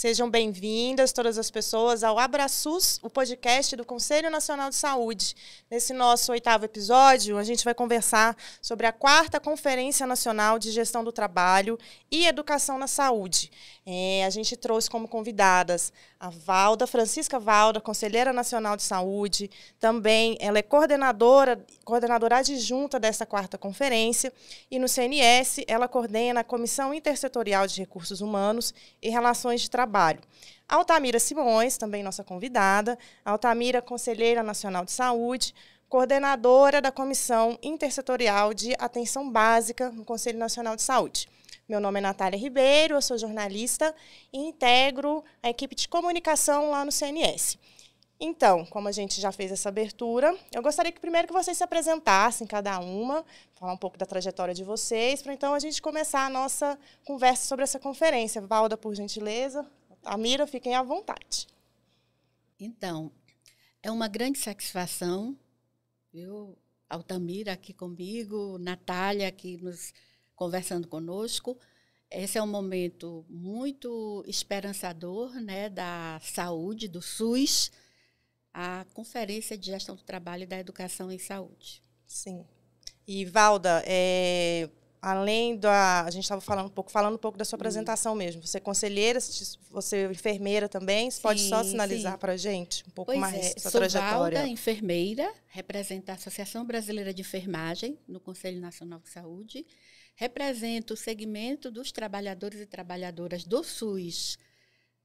Sejam bem-vindas todas as pessoas ao Abraçus, o podcast do Conselho Nacional de Saúde. Nesse nosso oitavo episódio, a gente vai conversar sobre a quarta Conferência Nacional de Gestão do Trabalho e Educação na Saúde. É, a gente trouxe como convidadas a Valda, Francisca Valda, conselheira nacional de saúde, também ela é coordenadora, coordenadora adjunta dessa quarta conferência, e no CNS ela coordena a Comissão Intersetorial de Recursos Humanos e Relações de Trabalho. Altamira Simões, também nossa convidada, Altamira, conselheira nacional de saúde, coordenadora da Comissão Intersetorial de Atenção Básica no Conselho Nacional de Saúde. Meu nome é Natália Ribeiro, eu sou jornalista e integro a equipe de comunicação lá no CNS. Então, como a gente já fez essa abertura, eu gostaria que primeiro que vocês se apresentassem, cada uma, falar um pouco da trajetória de vocês, para então a gente começar a nossa conversa sobre essa conferência. Valda, por gentileza, Amira, fiquem à vontade. Então, é uma grande satisfação, viu? Altamira aqui comigo, Natália, que nos conversando conosco. Esse é um momento muito esperançador né, da saúde, do SUS, a Conferência de Gestão do Trabalho e da Educação em Saúde. Sim. E, Valda, é, além da. A gente estava falando um pouco, falando um pouco da sua apresentação mesmo. Você é conselheira, você é enfermeira também. Você sim, pode só sinalizar para a gente um pouco pois mais é. sua Sou trajetória. Valda, enfermeira, representa a Associação Brasileira de Enfermagem no Conselho Nacional de Saúde represento o segmento dos trabalhadores e trabalhadoras do SUS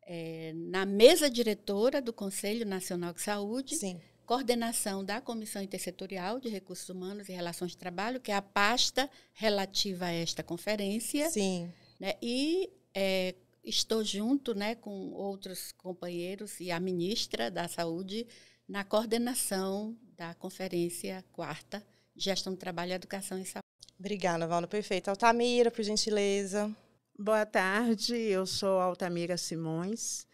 é, na mesa diretora do Conselho Nacional de Saúde, Sim. coordenação da Comissão Intersetorial de Recursos Humanos e Relações de Trabalho, que é a pasta relativa a esta conferência. Sim. Né, e é, estou junto né, com outros companheiros e a ministra da Saúde na coordenação da conferência quarta, Gestão do Trabalho, Educação e Saúde. Obrigada, Valdo. Perfeito. Altamira, por gentileza. Boa tarde, eu sou Altamira Simões.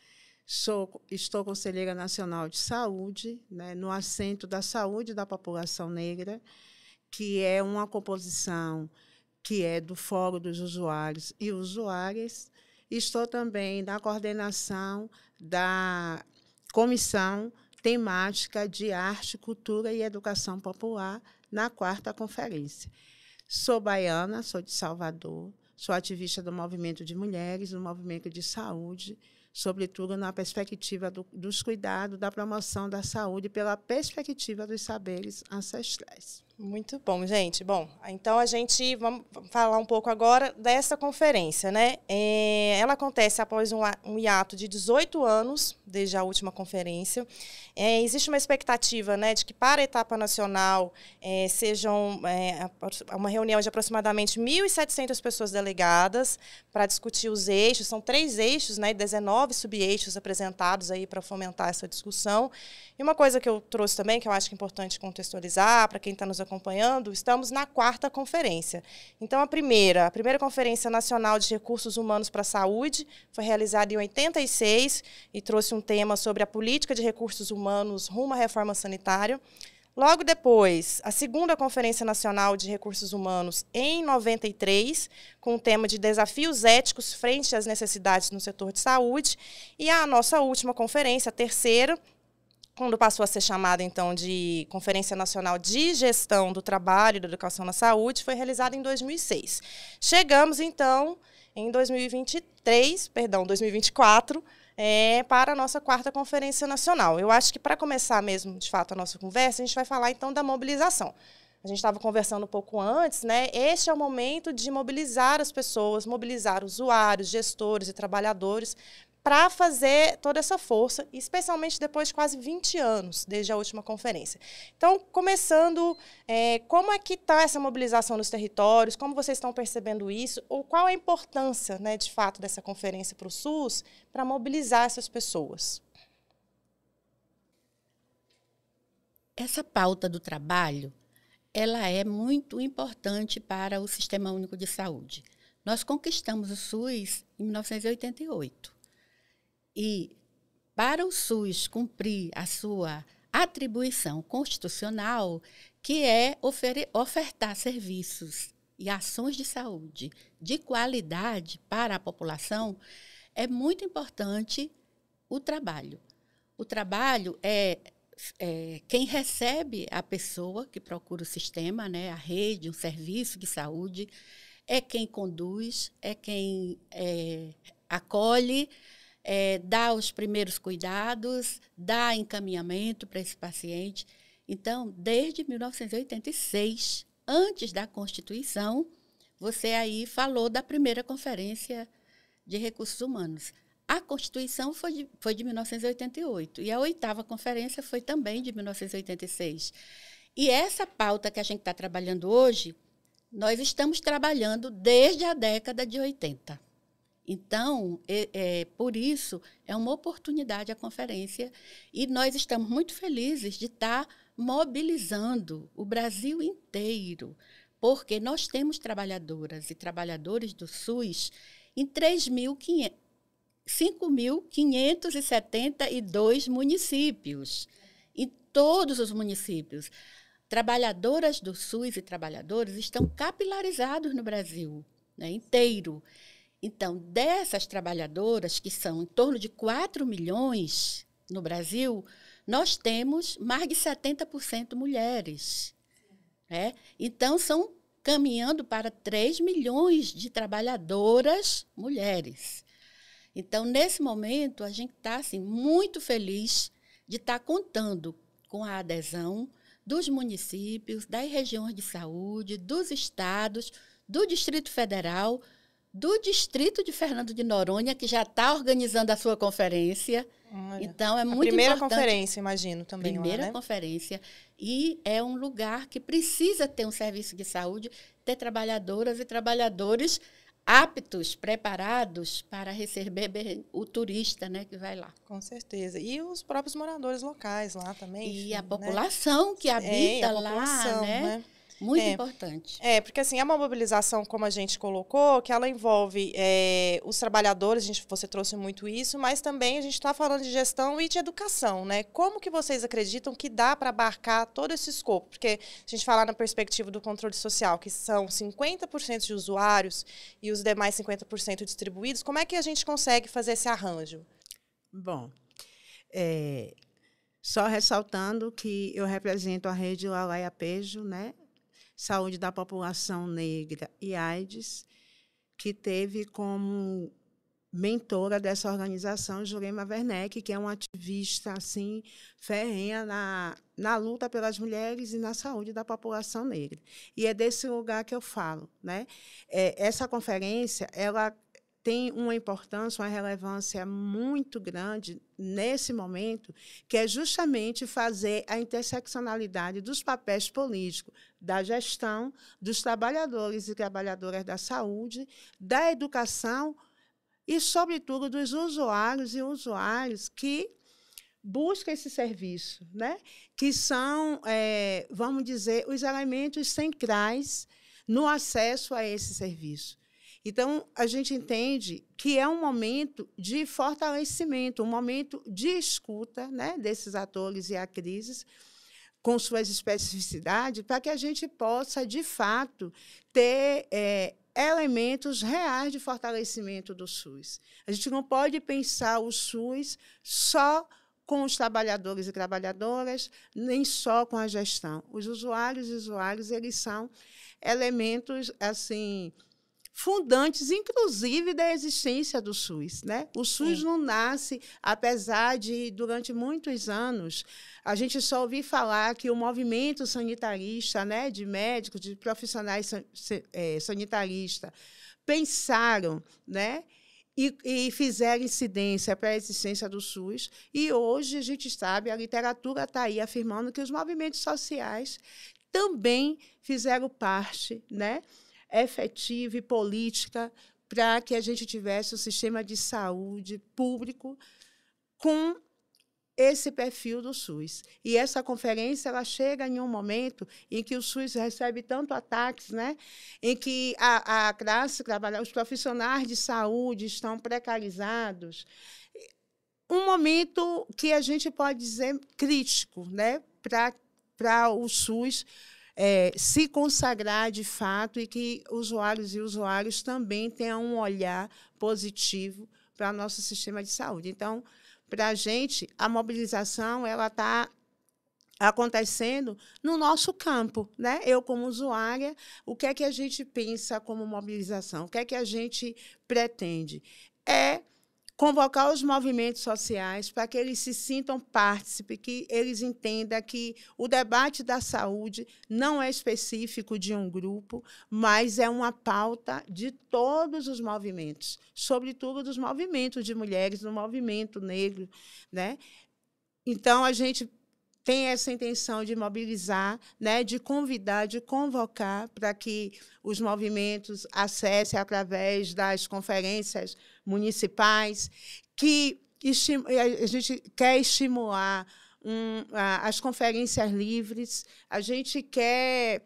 Sou, estou conselheira nacional de saúde, né, no assento da saúde da população negra, que é uma composição que é do Fórum dos Usuários e Usuárias. Estou também na coordenação da comissão temática de arte, cultura e educação popular na quarta conferência. Sou baiana, sou de Salvador, sou ativista do movimento de mulheres, do movimento de saúde, sobretudo na perspectiva do, dos cuidados, da promoção da saúde, pela perspectiva dos saberes ancestrais. Muito bom, gente. Bom, então a gente vamos falar um pouco agora dessa conferência, né? É, ela acontece após um, um hiato de 18 anos desde a última conferência. É, existe uma expectativa, né, de que para a etapa nacional é, sejam é, uma reunião de aproximadamente 1.700 pessoas delegadas para discutir os eixos. São três eixos, né, 19 sub-eixos apresentados aí para fomentar essa discussão. E uma coisa que eu trouxe também, que eu acho que é importante contextualizar para quem está nos acompanhando acompanhando, estamos na quarta conferência. Então, a primeira, a primeira Conferência Nacional de Recursos Humanos para a Saúde, foi realizada em 86 e trouxe um tema sobre a política de recursos humanos rumo à reforma sanitária. Logo depois, a segunda Conferência Nacional de Recursos Humanos, em 93, com o tema de desafios éticos frente às necessidades no setor de saúde. E a nossa última conferência, a terceira, quando passou a ser chamada, então, de Conferência Nacional de Gestão do Trabalho e da Educação na Saúde, foi realizada em 2006. Chegamos, então, em 2023, perdão, 2024, é, para a nossa quarta Conferência Nacional. Eu acho que, para começar mesmo, de fato, a nossa conversa, a gente vai falar, então, da mobilização. A gente estava conversando um pouco antes, né? Este é o momento de mobilizar as pessoas, mobilizar usuários, gestores e trabalhadores para fazer toda essa força, especialmente depois de quase 20 anos, desde a última conferência. Então, começando, é, como é que está essa mobilização nos territórios, como vocês estão percebendo isso, ou qual a importância, né, de fato, dessa conferência para o SUS, para mobilizar essas pessoas? Essa pauta do trabalho, ela é muito importante para o Sistema Único de Saúde. Nós conquistamos o SUS em 1988. E para o SUS cumprir a sua atribuição constitucional, que é ofertar serviços e ações de saúde de qualidade para a população, é muito importante o trabalho. O trabalho é, é, quem recebe a pessoa que procura o sistema, né, a rede, um serviço de saúde, é quem conduz, é quem é, acolhe, é, dá os primeiros cuidados, dá encaminhamento para esse paciente. Então, desde 1986, antes da Constituição, você aí falou da primeira conferência de recursos humanos. A Constituição foi de, foi de 1988 e a oitava conferência foi também de 1986. E essa pauta que a gente está trabalhando hoje, nós estamos trabalhando desde a década de 80. Então, é, é, por isso, é uma oportunidade a conferência e nós estamos muito felizes de estar tá mobilizando o Brasil inteiro, porque nós temos trabalhadoras e trabalhadores do SUS em 5.572 municípios, em todos os municípios. Trabalhadoras do SUS e trabalhadores estão capilarizados no Brasil né, inteiro. Então, dessas trabalhadoras, que são em torno de 4 milhões no Brasil, nós temos mais de 70% mulheres. Né? Então, são caminhando para 3 milhões de trabalhadoras mulheres. Então, nesse momento, a gente está assim, muito feliz de estar tá contando com a adesão dos municípios, das regiões de saúde, dos estados, do Distrito Federal, do distrito de Fernando de Noronha, que já está organizando a sua conferência. Olha, então, é muito primeira importante. Primeira conferência, imagino, também. Primeira lá, né? conferência. E é um lugar que precisa ter um serviço de saúde, ter trabalhadoras e trabalhadores aptos, preparados para receber o turista né, que vai lá. Com certeza. E os próprios moradores locais lá também. E enfim, né? é, a população né? que habita é, a lá, né? né? Muito é, importante. É, porque assim, é uma mobilização, como a gente colocou, que ela envolve é, os trabalhadores, a gente, você trouxe muito isso, mas também a gente está falando de gestão e de educação, né? Como que vocês acreditam que dá para abarcar todo esse escopo? Porque a gente falar na perspectiva do controle social, que são 50% de usuários e os demais 50% distribuídos, como é que a gente consegue fazer esse arranjo? Bom, é, só ressaltando que eu represento a rede Lalaia Pejo, né? Saúde da População Negra e AIDS, que teve como mentora dessa organização, Jurema Werneck, que é uma ativista assim ferrenha na, na luta pelas mulheres e na saúde da população negra. E é desse lugar que eu falo, né? É, essa conferência, ela tem uma importância, uma relevância muito grande nesse momento, que é justamente fazer a interseccionalidade dos papéis políticos, da gestão, dos trabalhadores e trabalhadoras da saúde, da educação e, sobretudo, dos usuários e usuários que buscam esse serviço, né? que são, é, vamos dizer, os elementos centrais no acesso a esse serviço. Então, a gente entende que é um momento de fortalecimento, um momento de escuta né, desses atores e atrizes com suas especificidades, para que a gente possa, de fato, ter é, elementos reais de fortalecimento do SUS. A gente não pode pensar o SUS só com os trabalhadores e trabalhadoras, nem só com a gestão. Os usuários e usuários, eles são elementos, assim, fundantes, inclusive, da existência do SUS. Né? O SUS Sim. não nasce, apesar de, durante muitos anos, a gente só ouvir falar que o movimento sanitarista, né, de médicos, de profissionais san é, sanitaristas, pensaram, né? E, e, fizeram incidência para a existência do SUS. E hoje a gente sabe, a literatura está aí afirmando que os movimentos sociais também fizeram parte né, efetiva e política para que a gente tivesse um sistema de saúde público com esse perfil do SUS. E essa conferência ela chega em um momento em que o SUS recebe tanto ataques, né? em que a, a classe trabalhadora, os profissionais de saúde estão precarizados. Um momento que a gente pode dizer crítico né? para o SUS é, se consagrar de fato e que usuários e usuários também tenham um olhar positivo para o nosso sistema de saúde. Então, para a gente, a mobilização ela está acontecendo no nosso campo, né? Eu como usuária, o que é que a gente pensa como mobilização? O que é que a gente pretende? É convocar os movimentos sociais para que eles se sintam parte, que eles entendam que o debate da saúde não é específico de um grupo, mas é uma pauta de todos os movimentos, sobretudo dos movimentos de mulheres, do movimento negro, né? Então a gente tem essa intenção de mobilizar, né, de convidar, de convocar para que os movimentos acessem através das conferências municipais, que a gente quer estimular um, a, as conferências livres, a gente quer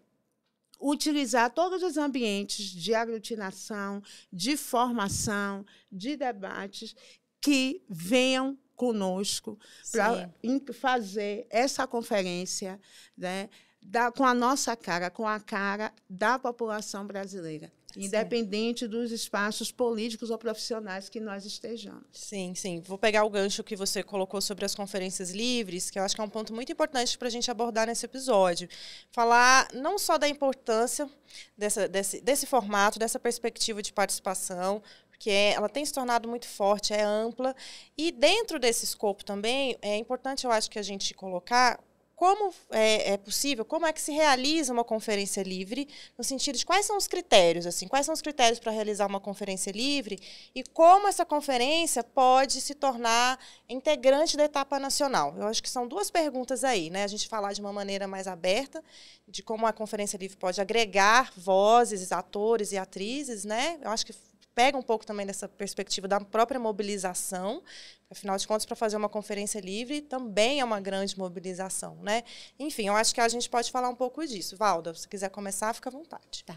utilizar todos os ambientes de aglutinação, de formação, de debates que venham conosco para fazer essa conferência né, da, com a nossa cara, com a cara da população brasileira independente dos espaços políticos ou profissionais que nós estejamos. Sim, sim. Vou pegar o gancho que você colocou sobre as conferências livres, que eu acho que é um ponto muito importante para a gente abordar nesse episódio. Falar não só da importância dessa, desse, desse formato, dessa perspectiva de participação, porque ela tem se tornado muito forte, é ampla. E dentro desse escopo também, é importante, eu acho, que a gente colocar como é, é, possível, como é que se realiza uma conferência livre, no sentido de quais são os critérios, assim, quais são os critérios para realizar uma conferência livre e como essa conferência pode se tornar integrante da etapa nacional. Eu acho que são duas perguntas aí, né? A gente falar de uma maneira mais aberta de como a conferência livre pode agregar vozes, atores e atrizes, né? Eu acho que pega um pouco também dessa perspectiva da própria mobilização. Afinal de contas, para fazer uma conferência livre também é uma grande mobilização, né? Enfim, eu acho que a gente pode falar um pouco disso. Valda, se quiser começar, fica à vontade. Tá.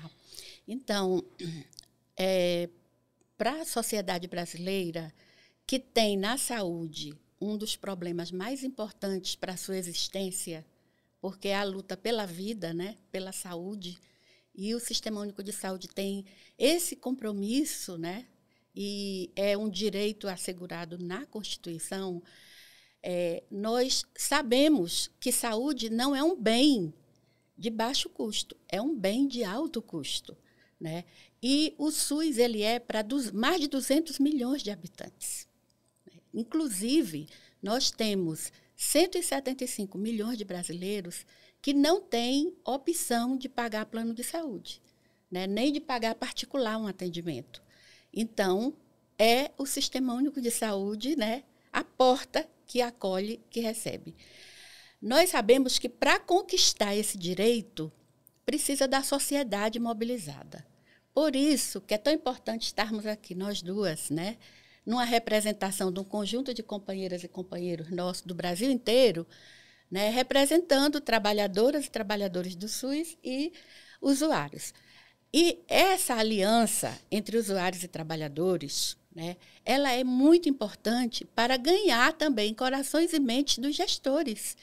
Então, é, para a sociedade brasileira, que tem na saúde um dos problemas mais importantes para a sua existência, porque é a luta pela vida, né, pela saúde, e o Sistema Único de Saúde tem esse compromisso, né? E é um direito assegurado na Constituição. É, nós sabemos que saúde não é um bem de baixo custo, é um bem de alto custo, né? E o SUS ele é para mais de 200 milhões de habitantes. Inclusive, nós temos 175 milhões de brasileiros que não tem opção de pagar plano de saúde, né? nem de pagar particular um atendimento. Então, é o Sistema Único de Saúde né? a porta que acolhe, que recebe. Nós sabemos que para conquistar esse direito, precisa da sociedade mobilizada. Por isso que é tão importante estarmos aqui, nós duas, né? numa representação de um conjunto de companheiras e companheiros nossos do Brasil inteiro, né, representando trabalhadoras e trabalhadores do SUS e usuários. E essa aliança entre usuários e trabalhadores, né, ela é muito importante para ganhar também corações e mentes dos gestores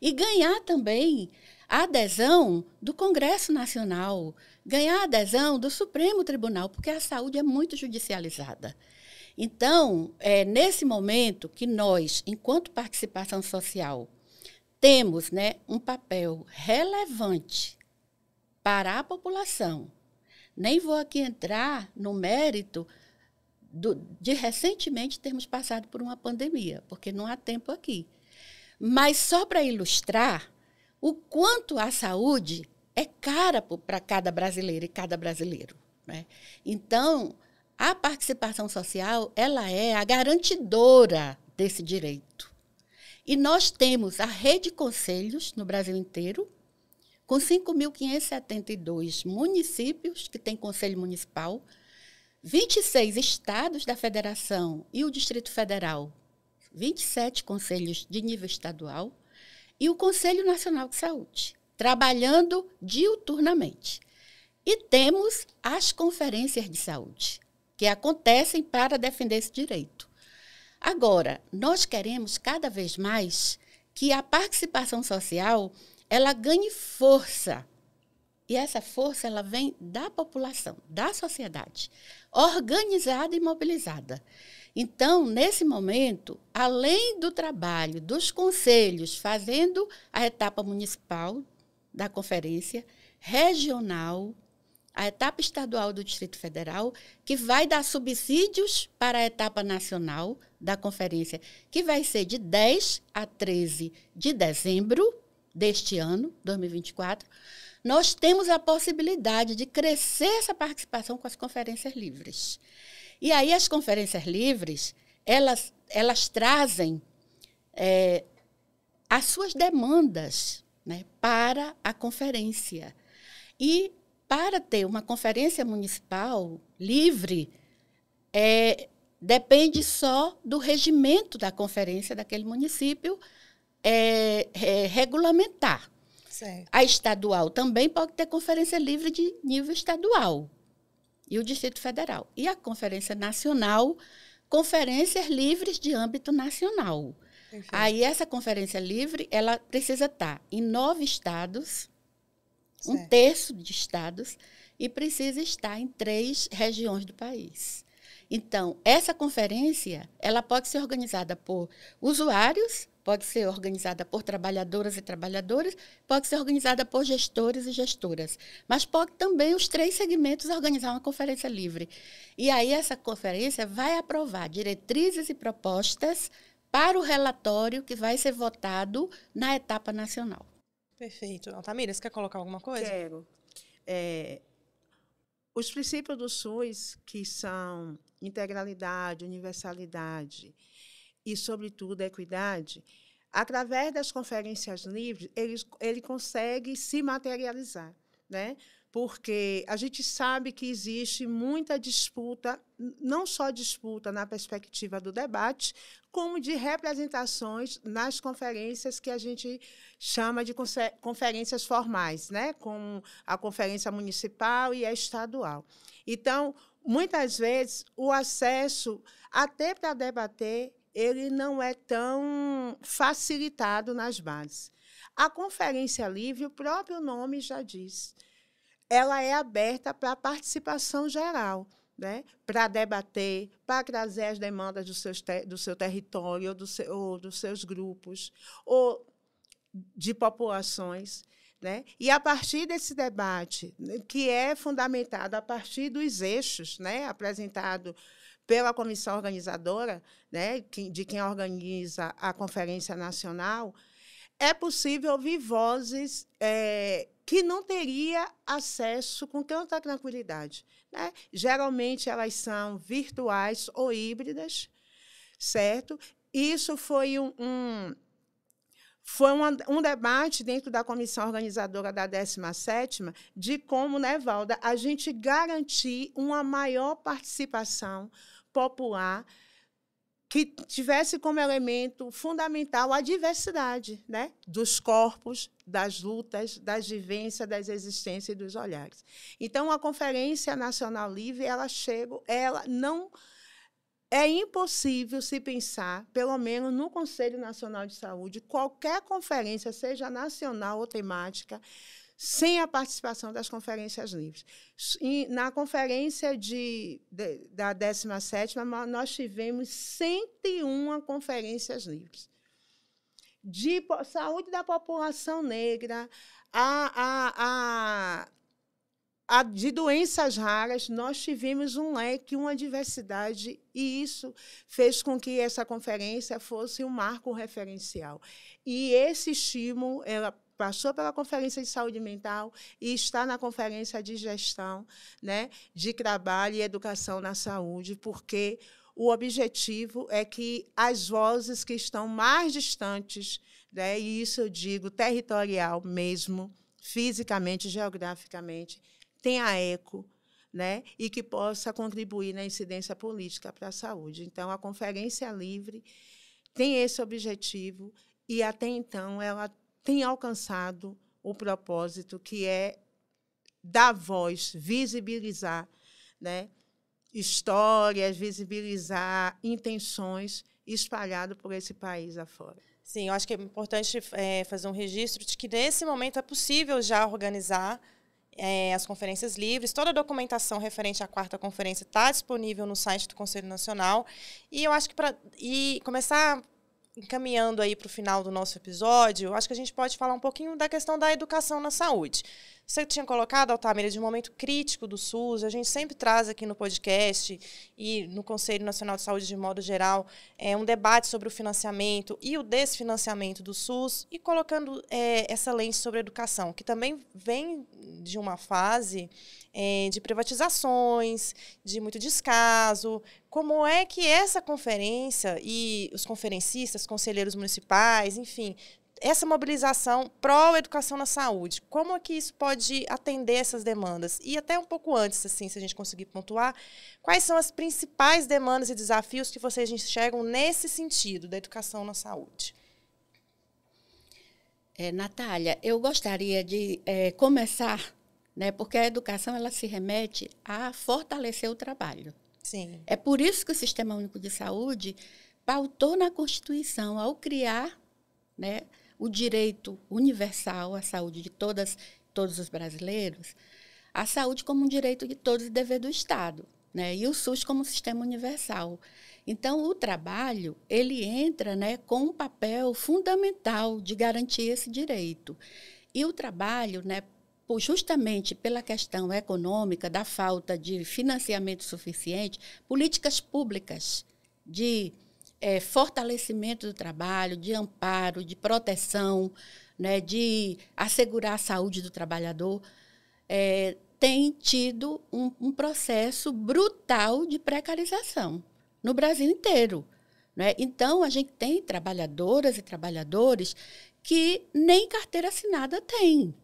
e ganhar também a adesão do Congresso Nacional, ganhar a adesão do Supremo Tribunal, porque a saúde é muito judicializada. Então, é nesse momento que nós, enquanto participação social, temos né, um papel relevante para a população. Nem vou aqui entrar no mérito do, de recentemente termos passado por uma pandemia, porque não há tempo aqui. Mas só para ilustrar o quanto a saúde é cara para cada brasileiro e cada brasileiro. Né? Então, a participação social ela é a garantidora desse direito. E nós temos a rede de conselhos no Brasil inteiro, com 5.572 municípios que têm conselho municipal, 26 estados da federação e o Distrito Federal, 27 conselhos de nível estadual e o Conselho Nacional de Saúde, trabalhando diuturnamente. E temos as conferências de saúde, que acontecem para defender esse direito. Agora, nós queremos cada vez mais que a participação social ela ganhe força. E essa força ela vem da população, da sociedade, organizada e mobilizada. Então, nesse momento, além do trabalho dos conselhos fazendo a etapa municipal da conferência, regional, a etapa estadual do Distrito Federal, que vai dar subsídios para a etapa nacional da conferência, que vai ser de 10 a 13 de dezembro deste ano, 2024. Nós temos a possibilidade de crescer essa participação com as conferências livres. E aí as conferências livres, elas, elas trazem é, as suas demandas né, para a conferência. E para ter uma conferência municipal livre, é, depende só do regimento da conferência daquele município é, é, regulamentar. Certo. A estadual também pode ter conferência livre de nível estadual e o Distrito Federal. E a conferência nacional, conferências livres de âmbito nacional. Aí essa conferência livre, ela precisa estar em nove estados, um terço de estados, e precisa estar em três regiões do país. Então, essa conferência ela pode ser organizada por usuários, pode ser organizada por trabalhadoras e trabalhadores, pode ser organizada por gestores e gestoras, mas pode também os três segmentos organizar uma conferência livre. E aí essa conferência vai aprovar diretrizes e propostas para o relatório que vai ser votado na etapa nacional. Perfeito. Altamira, você quer colocar alguma coisa? Quero. É, os princípios do SUS, que são integralidade, universalidade e, sobretudo, equidade, através das conferências livres, ele, ele consegue se materializar. Né? porque a gente sabe que existe muita disputa, não só disputa na perspectiva do debate, como de representações nas conferências que a gente chama de conferências formais, né? como a conferência municipal e a estadual. Então, muitas vezes, o acesso até para debater ele não é tão facilitado nas bases. A conferência livre, o próprio nome já diz ela é aberta para a participação geral. Né, para debater, para trazer as demandas do, seus do seu território ou, do seu, ou dos seus grupos ou de populações. Né? E a partir desse debate, que é fundamentado a partir dos eixos né, apresentado pela comissão organizadora, né, de quem organiza a Conferência Nacional, é possível ouvir vozes é, que não teria acesso com tanta tranquilidade. Né? Geralmente elas são virtuais ou híbridas, certo? Isso foi um, um foi um, um, debate dentro da comissão organizadora da 17 de como, né, Valda, a gente garantir uma maior participação popular que tivesse como elemento fundamental a diversidade né? dos corpos, das lutas, das vivências, das existências e dos olhares. Então, a Conferência Nacional Livre, ela chega, ela não. É impossível se pensar, pelo menos no Conselho Nacional de Saúde, qualquer conferência, seja nacional ou temática, sem a participação das conferências livres. E na conferência de, de, da 17, nós tivemos 101 conferências livres. De saúde da população negra, a, a, a, a, de doenças raras, nós tivemos um leque, uma diversidade, e isso fez com que essa conferência fosse um marco referencial. E esse estímulo, ela passou pela conferência de saúde mental e está na conferência de gestão né, de trabalho e educação na saúde, porque o objetivo é que as vozes que estão mais distantes, né, e isso eu digo territorial mesmo, fisicamente, geograficamente, tenha eco, né, e que possa contribuir na incidência política para a saúde. Então, a Conferência Livre tem esse objetivo e, até então, ela tem alcançado o propósito que é dar voz, visibilizar né, histórias, visibilizar intenções espalhadas por esse país afora. Sim, eu acho que é importante é, fazer um registro de que nesse momento é possível já organizar é, as conferências livres. Toda a documentação referente à quarta conferência está disponível no site do Conselho Nacional. E eu acho que para começar encaminhando aí para o final do nosso episódio, acho que a gente pode falar um pouquinho da questão da educação na saúde. Você tinha colocado, Altamira, de um momento crítico do SUS, a gente sempre traz aqui no podcast e no Conselho Nacional de Saúde de modo geral, é, um debate sobre o financiamento e o desfinanciamento do SUS e colocando é, essa lente sobre a educação, que também vem de uma fase é, de privatizações, de muito descaso, como é que essa conferência e os conferencistas, conselheiros municipais, enfim, essa mobilização pró-educação na saúde, como é que isso pode atender essas demandas? E até um pouco antes, assim, se a gente conseguir pontuar, quais são as principais demandas e desafios que vocês enxergam nesse sentido da educação na saúde? É, Natália, eu gostaria de é, começar, né, porque a educação ela se remete a fortalecer o trabalho. Sim. É por isso que o Sistema Único de Saúde pautou na Constituição, ao criar né, o direito universal à saúde de todas, todos os brasileiros, a saúde como um direito de todos e dever do Estado, né, e o SUS como um sistema universal. Então, o trabalho, ele entra né, com um papel fundamental de garantir esse direito. E o trabalho, né, justamente pela questão econômica, da falta de financiamento suficiente, políticas públicas de é, fortalecimento do trabalho, de amparo, de proteção, né, de assegurar a saúde do trabalhador, é, tem tido um, um processo brutal de precarização no Brasil inteiro. Né? Então, a gente tem trabalhadoras e trabalhadores que nem carteira assinada têm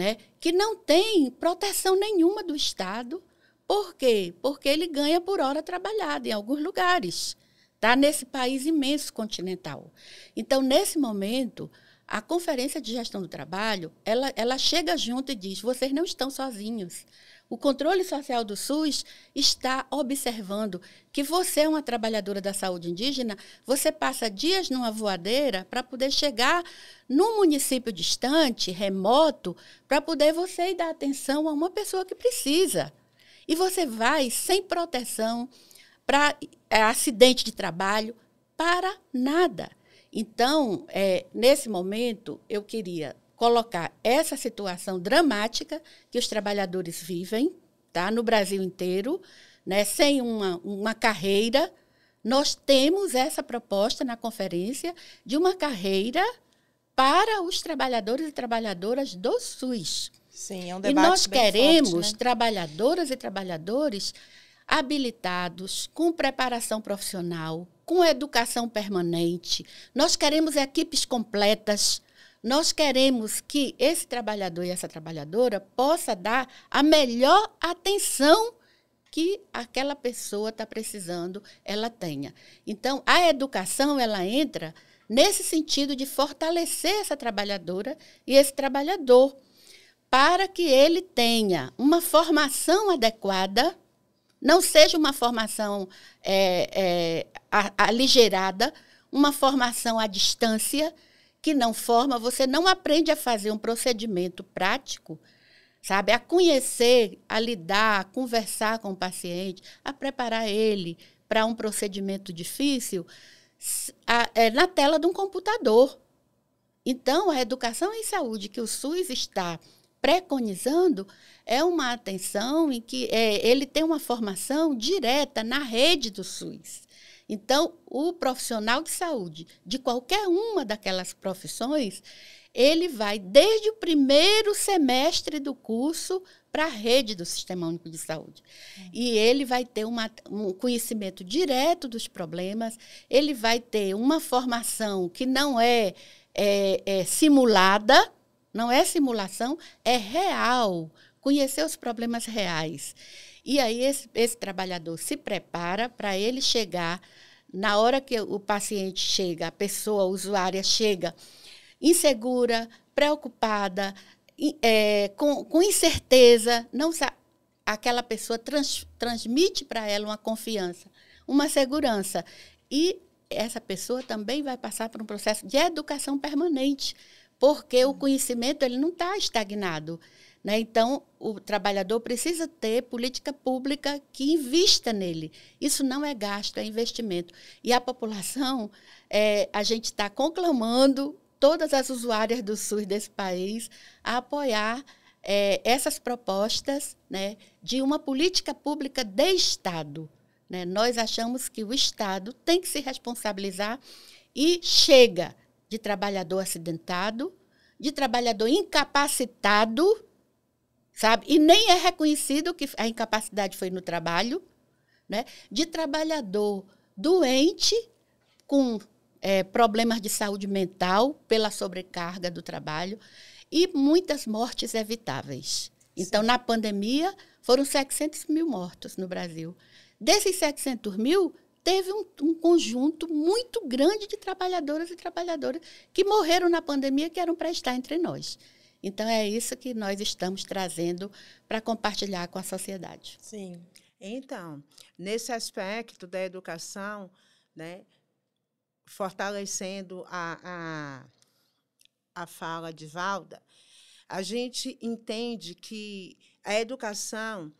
né, que não tem proteção nenhuma do Estado. Por quê? Porque ele ganha por hora trabalhada em alguns lugares, tá? nesse país imenso continental. Então, nesse momento, a Conferência de Gestão do Trabalho, ela, ela chega junto e diz, vocês não estão sozinhos. O controle social do SUS está observando que você é uma trabalhadora da saúde indígena, você passa dias numa voadeira para poder chegar num município distante, remoto, para poder você dar atenção a uma pessoa que precisa. E você vai sem proteção para é, acidente de trabalho, para nada. Então, é, nesse momento, eu queria colocar essa situação dramática que os trabalhadores vivem, tá? No Brasil inteiro, né? Sem uma, uma carreira, nós temos essa proposta na conferência de uma carreira para os trabalhadores e trabalhadoras do SUS. Sim, é um debate E nós queremos forte, né? trabalhadoras e trabalhadores habilitados, com preparação profissional, com educação permanente. Nós queremos equipes completas. Nós queremos que esse trabalhador e essa trabalhadora possa dar a melhor atenção que aquela pessoa está precisando, ela tenha. Então, a educação ela entra nesse sentido de fortalecer essa trabalhadora e esse trabalhador para que ele tenha uma formação adequada, não seja uma formação é, é, aligerada, uma formação à distância, que não forma, você não aprende a fazer um procedimento prático, sabe? A conhecer, a lidar, a conversar com o paciente, a preparar ele para um procedimento difícil a, é, na tela de um computador. Então, a educação em saúde que o SUS está preconizando é uma atenção em que é, ele tem uma formação direta na rede do SUS. Então, o profissional de saúde, de qualquer uma daquelas profissões, ele vai desde o primeiro semestre do curso para a rede do Sistema Único de Saúde. Uhum. E ele vai ter uma, um conhecimento direto dos problemas, ele vai ter uma formação que não é, é, é simulada, não é simulação, é real. Conhecer os problemas reais. E aí esse, esse trabalhador se prepara para ele chegar, na hora que o paciente chega, a pessoa, a usuária chega insegura, preocupada, é, com, com, incerteza, não aquela pessoa trans, transmite para ela uma confiança, uma segurança. E essa pessoa também vai passar por um processo de educação permanente, porque o uhum. conhecimento ele não está estagnado. Né? Então, o trabalhador precisa ter política pública que invista nele. Isso não é gasto, é investimento. E a população, é, a gente está conclamando todas as usuárias do SUS desse país a apoiar é, essas propostas né, de uma política pública de Estado. Né? Nós achamos que o Estado tem que se responsabilizar e chega de trabalhador acidentado, de trabalhador incapacitado sabe? E nem é reconhecido que a incapacidade foi no trabalho, né? De trabalhador doente com é, problemas de saúde mental pela sobrecarga do trabalho e muitas mortes evitáveis. Então, Sim. Então, na pandemia, foram 700 mil mortos no Brasil. Desses 700 mil, teve um, um, conjunto muito grande de trabalhadoras e trabalhadores que morreram na pandemia que eram para estar entre nós. Então, é isso que nós estamos trazendo para compartilhar com a sociedade. Sim. Então, nesse aspecto da educação, né, fortalecendo a, a, a fala de Valda, a gente entende que a educação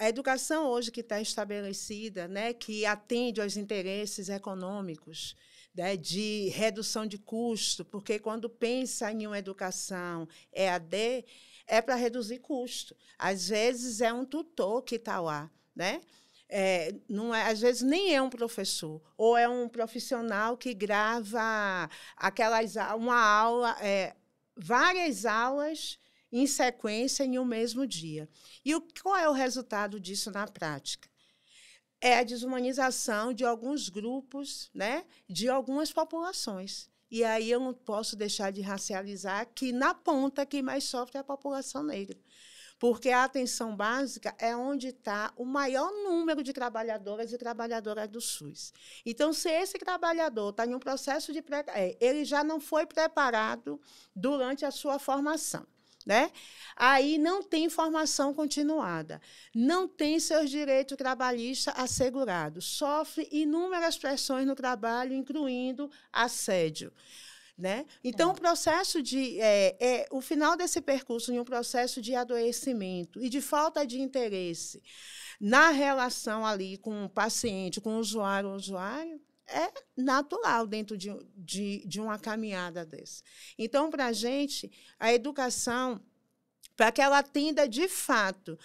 a educação hoje que está estabelecida, né, que atende aos interesses econômicos né, de redução de custo, porque quando pensa em uma educação EAD, é para reduzir custo. Às vezes é um tutor que está lá, né? É, não é, às vezes nem é um professor, ou é um profissional que grava aquelas, uma aula, é, várias aulas em sequência em um mesmo dia. E o, qual é o resultado disso na prática? é a desumanização de alguns grupos, né, de algumas populações. E aí eu não posso deixar de racializar que na ponta quem mais sofre é a população negra. Porque a atenção básica é onde está o maior número de trabalhadoras e trabalhadoras do SUS. Então, se esse trabalhador está em um processo de. Pre... É, ele já não foi preparado durante a sua formação né? Aí não tem formação continuada, não tem seus direitos trabalhistas assegurados, sofre inúmeras pressões no trabalho, incluindo assédio. Né? Então, é. o processo de. É, é, o final desse percurso em um processo de adoecimento e de falta de interesse na relação ali com o paciente, com o usuário, o usuário, é natural dentro de, de, de uma caminhada dessa. Então, para a gente, a educação, para que ela atenda de fato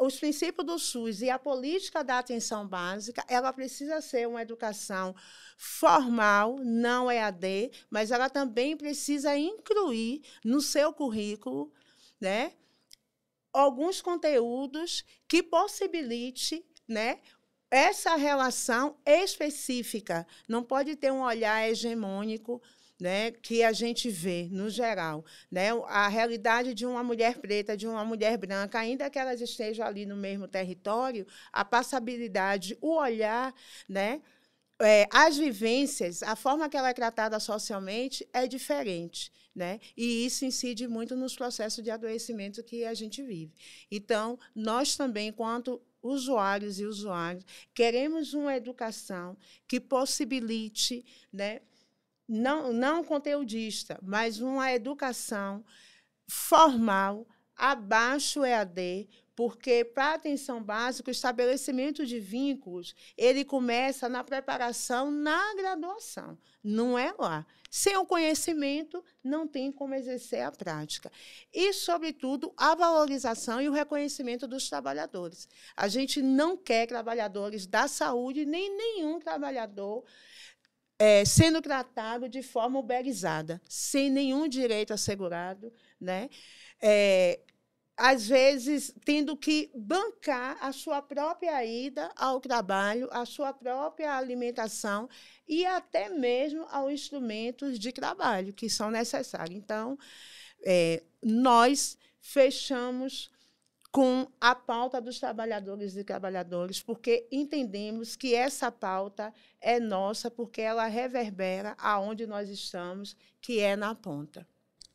os princípios do SUS e a política da atenção básica, ela precisa ser uma educação formal, não EAD, mas ela também precisa incluir no seu currículo, né, alguns conteúdos que possibilite, né, essa relação específica. Não pode ter um olhar hegemônico. Né, que a gente vê no geral, né, a realidade de uma mulher preta, de uma mulher branca, ainda que elas estejam ali no mesmo território, a passabilidade, o olhar, né, é, as vivências, a forma que ela é tratada socialmente é diferente, né, e isso incide muito nos processos de adoecimento que a gente vive. Então, nós também, enquanto usuários e usuários, queremos uma educação que possibilite, né, não, não conteudista, mas uma educação formal abaixo EAD porque para a atenção básica, o estabelecimento de vínculos, ele começa na preparação, na graduação, não é lá. Sem o conhecimento, não tem como exercer a prática. E, sobretudo, a valorização e o reconhecimento dos trabalhadores. A gente não quer trabalhadores da saúde, nem nenhum trabalhador é, sendo tratado de forma uberizada, sem nenhum direito assegurado, né? É, às vezes tendo que bancar a sua própria ida ao trabalho, a sua própria alimentação e até mesmo aos instrumentos de trabalho que são necessários. Então, é, nós fechamos com a pauta dos trabalhadores e trabalhadoras, porque entendemos que essa pauta é nossa, porque ela reverbera aonde nós estamos, que é na ponta.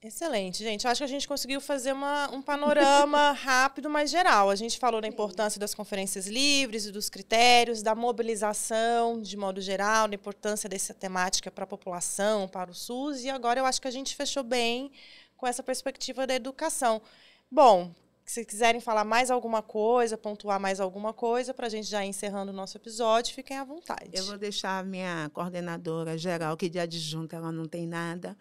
Excelente, gente. Acho que a gente conseguiu fazer uma, um panorama rápido, mas geral. A gente falou da importância das conferências livres, e dos critérios, da mobilização de modo geral, da importância dessa temática para a população, para o SUS. E agora eu acho que a gente fechou bem com essa perspectiva da educação. Bom, se quiserem falar mais alguma coisa, pontuar mais alguma coisa, para a gente já ir encerrando o nosso episódio, fiquem à vontade. Eu vou deixar a minha coordenadora geral, que de adjunta ela não tem nada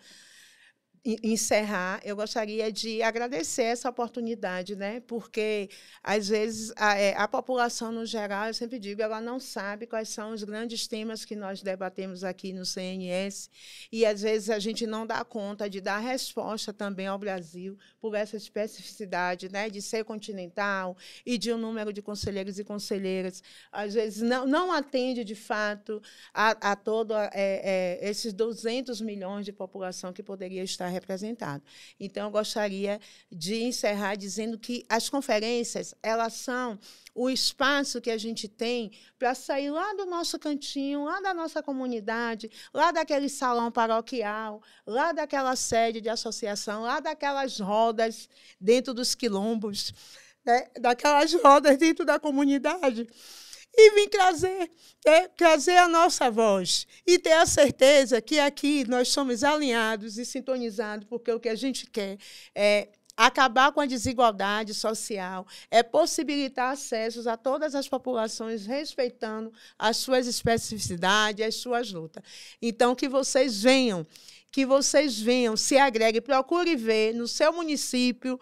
encerrar, eu gostaria de agradecer essa oportunidade, né? Porque às vezes a, é, a, população no geral, eu sempre digo, ela não sabe quais são os grandes temas que nós debatemos aqui no CNS e às vezes a gente não dá conta de dar resposta também ao Brasil por essa especificidade, né? De ser continental e de um número de conselheiros e conselheiras, às vezes não, não atende de fato a, a todo é, é, esses 200 milhões de população que poderia estar representado. Então, eu gostaria de encerrar dizendo que as conferências, elas são o espaço que a gente tem para sair lá do nosso cantinho, lá da nossa comunidade, lá daquele salão paroquial, lá daquela sede de associação, lá daquelas rodas dentro dos quilombos, né? daquelas rodas dentro da comunidade e vim trazer, né, trazer a nossa voz e ter a certeza que aqui nós somos alinhados e sintonizados, porque o que a gente quer é acabar com a desigualdade social, é possibilitar acessos a todas as populações, respeitando as suas especificidades, as suas lutas. Então, que vocês venham, que vocês venham, se agreguem, procure ver no seu município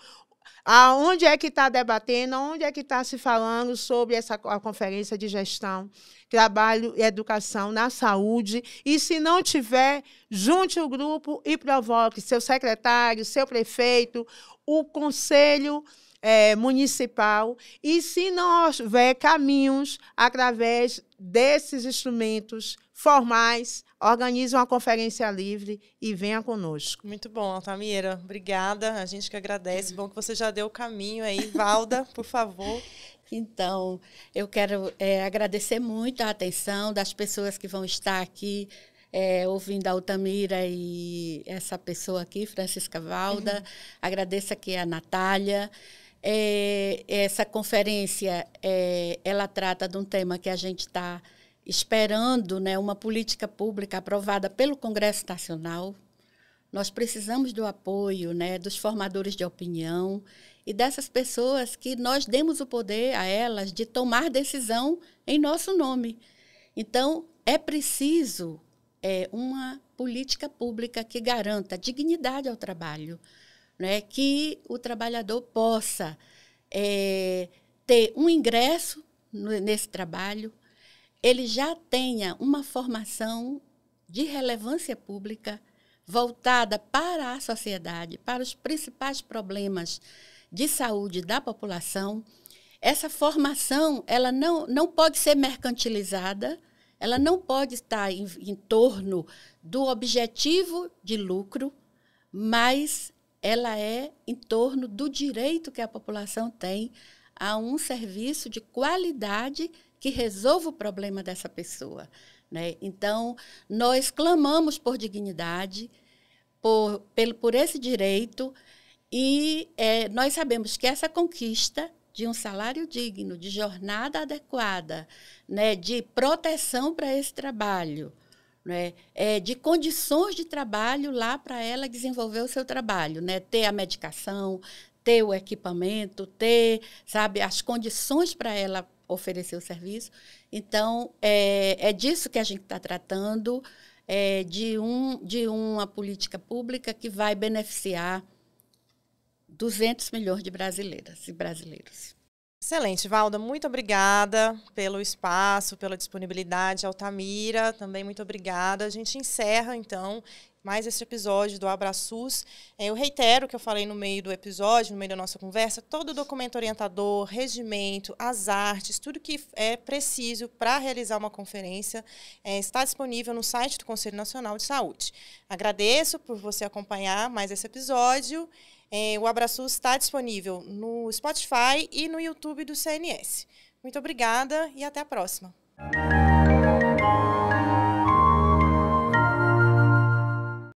Aonde é que está debatendo, onde é que está se falando sobre essa a conferência de gestão, trabalho e educação na saúde. E se não tiver, junte o grupo e provoque seu secretário, seu prefeito, o conselho. É, municipal e se não houver caminhos através desses instrumentos formais, organize uma conferência livre e venha conosco. Muito bom, Altamira. Obrigada. A gente que agradece. Bom que você já deu o caminho aí. Valda, por favor. Então, eu quero é, agradecer muito a atenção das pessoas que vão estar aqui é, ouvindo a Altamira e essa pessoa aqui, Francisca Valda. Uhum. Agradeço aqui a Natália. É, essa conferência, é, ela trata de um tema que a gente está esperando né, uma política pública aprovada pelo Congresso Nacional. Nós precisamos do apoio né, dos formadores de opinião e dessas pessoas que nós demos o poder a elas de tomar decisão em nosso nome. Então, é preciso é, uma política pública que garanta dignidade ao trabalho, né, que o trabalhador possa é, ter um ingresso nesse trabalho, ele já tenha uma formação de relevância pública voltada para a sociedade, para os principais problemas de saúde da população. Essa formação ela não, não pode ser mercantilizada, ela não pode estar em, em torno do objetivo de lucro, mas ela é em torno do direito que a população tem a um serviço de qualidade que resolva o problema dessa pessoa. Né? Então, nós clamamos por dignidade, por, pelo, por esse direito, e é, nós sabemos que essa conquista de um salário digno, de jornada adequada, né, de proteção para esse trabalho, né, é, de condições de trabalho lá para ela desenvolver o seu trabalho, né, ter a medicação, ter o equipamento, ter, sabe, as condições para ela oferecer o serviço. Então, é, é disso que a gente está tratando, é, de, um, de uma política pública que vai beneficiar 200 milhões de brasileiras e brasileiros. Excelente, Valda. Muito obrigada pelo espaço, pela disponibilidade. Altamira, também muito obrigada. A gente encerra, então, mais esse episódio do Abraçus. É, eu reitero o que eu falei no meio do episódio, no meio da nossa conversa, todo o documento orientador, regimento, as artes, tudo que é preciso para realizar uma conferência é, está disponível no site do Conselho Nacional de Saúde. Agradeço por você acompanhar mais esse episódio. É, o Abraçus está disponível no Spotify e no YouTube do CNS. Muito obrigada e até a próxima.